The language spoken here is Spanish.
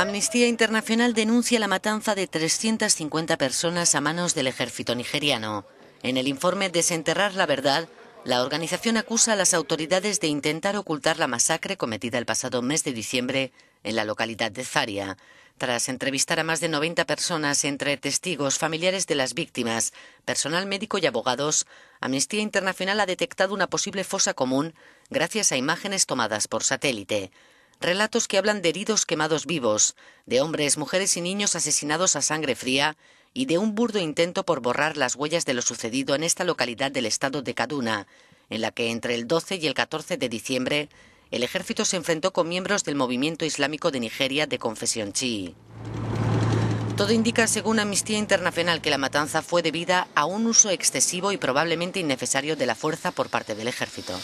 Amnistía Internacional denuncia la matanza de 350 personas a manos del ejército nigeriano. En el informe Desenterrar la Verdad, la organización acusa a las autoridades de intentar ocultar la masacre cometida el pasado mes de diciembre en la localidad de Zaria, tras entrevistar a más de 90 personas entre testigos, familiares de las víctimas, personal médico y abogados, Amnistía Internacional ha detectado una posible fosa común gracias a imágenes tomadas por satélite relatos que hablan de heridos quemados vivos, de hombres, mujeres y niños asesinados a sangre fría y de un burdo intento por borrar las huellas de lo sucedido en esta localidad del estado de Kaduna, en la que entre el 12 y el 14 de diciembre el ejército se enfrentó con miembros del movimiento islámico de Nigeria de confesión chií. Todo indica, según Amnistía Internacional, que la matanza fue debida a un uso excesivo y probablemente innecesario de la fuerza por parte del ejército.